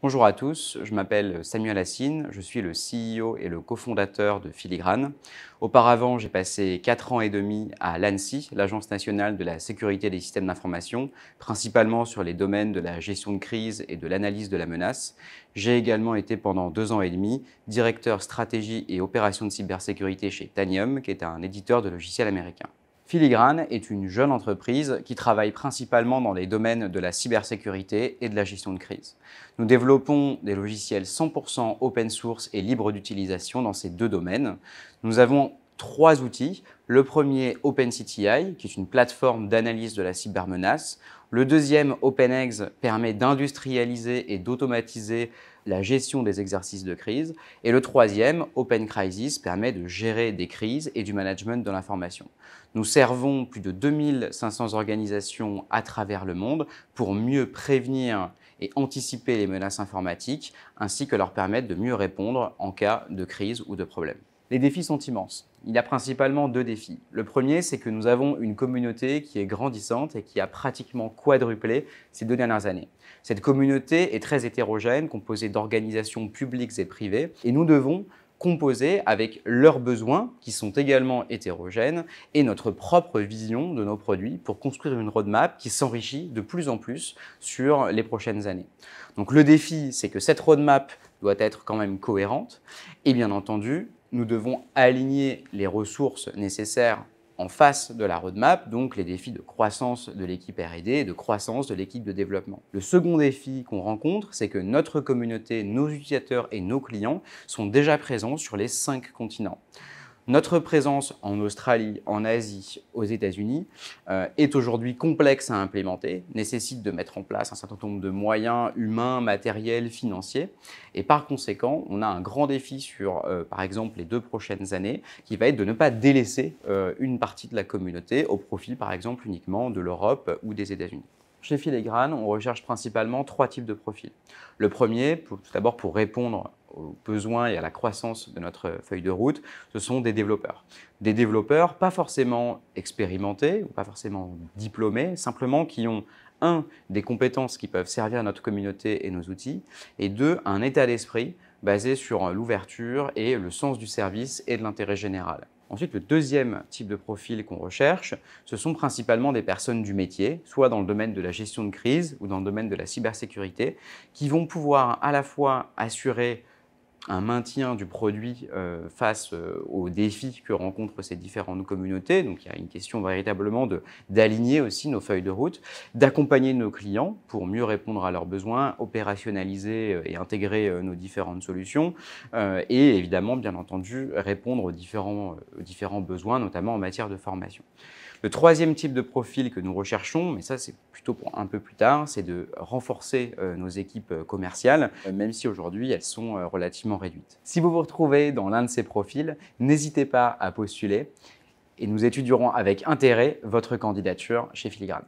Bonjour à tous, je m'appelle Samuel Assine, je suis le CEO et le cofondateur de Filigrane. Auparavant, j'ai passé 4 ans et demi à l'ANSI, l'Agence nationale de la sécurité des systèmes d'information, principalement sur les domaines de la gestion de crise et de l'analyse de la menace. J'ai également été pendant 2 ans et demi directeur stratégie et opération de cybersécurité chez Tanium, qui est un éditeur de logiciels américain. Filigrane est une jeune entreprise qui travaille principalement dans les domaines de la cybersécurité et de la gestion de crise. Nous développons des logiciels 100% open source et libres d'utilisation dans ces deux domaines. Nous avons trois outils. Le premier, OpenCTI, qui est une plateforme d'analyse de la cybermenace. Le deuxième, OpenEx, permet d'industrialiser et d'automatiser la gestion des exercices de crise. Et le troisième, OpenCrisis, permet de gérer des crises et du management de l'information. Nous servons plus de 2500 organisations à travers le monde pour mieux prévenir et anticiper les menaces informatiques, ainsi que leur permettre de mieux répondre en cas de crise ou de problème. Les défis sont immenses. Il y a principalement deux défis. Le premier, c'est que nous avons une communauté qui est grandissante et qui a pratiquement quadruplé ces deux dernières années. Cette communauté est très hétérogène, composée d'organisations publiques et privées, et nous devons composer avec leurs besoins, qui sont également hétérogènes, et notre propre vision de nos produits pour construire une roadmap qui s'enrichit de plus en plus sur les prochaines années. Donc le défi, c'est que cette roadmap doit être quand même cohérente, et bien entendu, nous devons aligner les ressources nécessaires en face de la roadmap, donc les défis de croissance de l'équipe RD et de croissance de l'équipe de développement. Le second défi qu'on rencontre, c'est que notre communauté, nos utilisateurs et nos clients sont déjà présents sur les cinq continents. Notre présence en Australie, en Asie, aux États-Unis euh, est aujourd'hui complexe à implémenter, nécessite de mettre en place un certain nombre de moyens humains, matériels, financiers. Et par conséquent, on a un grand défi sur, euh, par exemple, les deux prochaines années, qui va être de ne pas délaisser euh, une partie de la communauté au profit, par exemple, uniquement de l'Europe ou des États-Unis. Chez Filigrane, on recherche principalement trois types de profils. Le premier, tout d'abord pour répondre aux besoins et à la croissance de notre feuille de route, ce sont des développeurs. Des développeurs pas forcément expérimentés ou pas forcément diplômés, simplement qui ont un, des compétences qui peuvent servir à notre communauté et nos outils, et deux, un état d'esprit basé sur l'ouverture et le sens du service et de l'intérêt général. Ensuite, le deuxième type de profil qu'on recherche, ce sont principalement des personnes du métier, soit dans le domaine de la gestion de crise ou dans le domaine de la cybersécurité, qui vont pouvoir à la fois assurer un maintien du produit euh, face euh, aux défis que rencontrent ces différentes communautés. Donc il y a une question véritablement de, d'aligner aussi nos feuilles de route, d'accompagner nos clients pour mieux répondre à leurs besoins, opérationnaliser euh, et intégrer nos différentes solutions, et évidemment, bien entendu, répondre aux différents, aux différents besoins, notamment en matière de formation. Le troisième type de profil que nous recherchons, mais ça c'est plutôt pour un peu plus tard, c'est de renforcer nos équipes commerciales, même si aujourd'hui elles sont relativement si vous vous retrouvez dans l'un de ces profils, n'hésitez pas à postuler et nous étudierons avec intérêt votre candidature chez Filigrane.